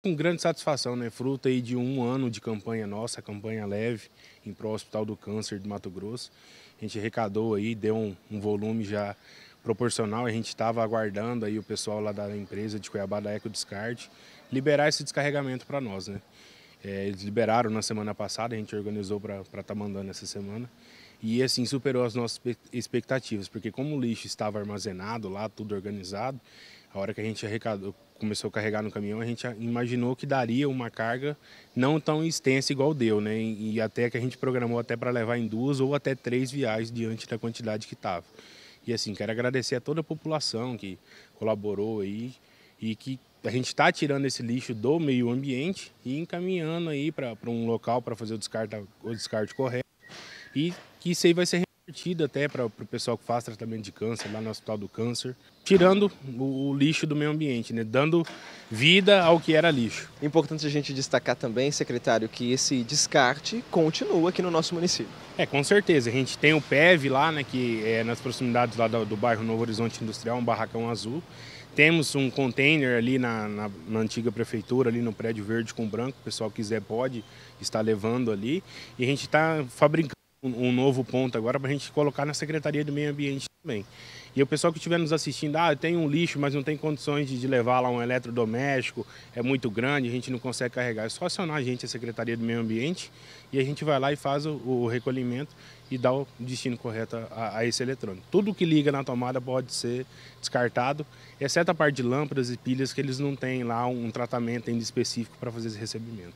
Com grande satisfação, né? Fruta aí de um ano de campanha nossa, campanha leve, em pró Hospital do Câncer de Mato Grosso. A gente arrecadou aí, deu um, um volume já proporcional. A gente estava aguardando aí o pessoal lá da empresa de Cuiabá, da Eco Descarte, liberar esse descarregamento para nós, né? É, eles liberaram na semana passada, a gente organizou para estar tá mandando essa semana. E assim superou as nossas expectativas, porque como o lixo estava armazenado lá, tudo organizado, a hora que a gente arrecadou, começou a carregar no caminhão, a gente imaginou que daria uma carga não tão extensa igual deu, né? E até que a gente programou até para levar em duas ou até três viagens diante da quantidade que estava. E assim, quero agradecer a toda a população que colaborou aí, e que a gente está tirando esse lixo do meio ambiente e encaminhando aí para um local para fazer o descarte, o descarte correto e que isso aí vai ser divertido até para o pessoal que faz tratamento de câncer lá no Hospital do Câncer, tirando o, o, lixo do meio ambiente, né, dando vida ao que era lixo. Importante a gente destacar também, secretário, que esse descarte continua aqui no nosso município. É, com certeza. A gente tem o PEV lá, né, que é nas proximidades lá do, do bairro Novo Horizonte Industrial, um barracão azul. Temos um container ali na, na, na, antiga prefeitura, ali no prédio verde com branco. O pessoal quiser pode estar levando ali. E a gente está fabricando um novo ponto agora para a gente colocar na Secretaria do Meio Ambiente também. E o pessoal que estiver nos assistindo, ah, tem um lixo, mas não tem condições de, de, levar lá um eletrodoméstico, é muito grande, a gente não consegue carregar. É só acionar a gente, a Secretaria do Meio Ambiente, e a gente vai lá e faz o, o recolhimento e dá o destino correto a, a, esse eletrônico. Tudo que liga na tomada pode ser descartado, exceto a parte de lâmpadas e pilhas que eles não têm lá um tratamento ainda específico para fazer esse recebimento.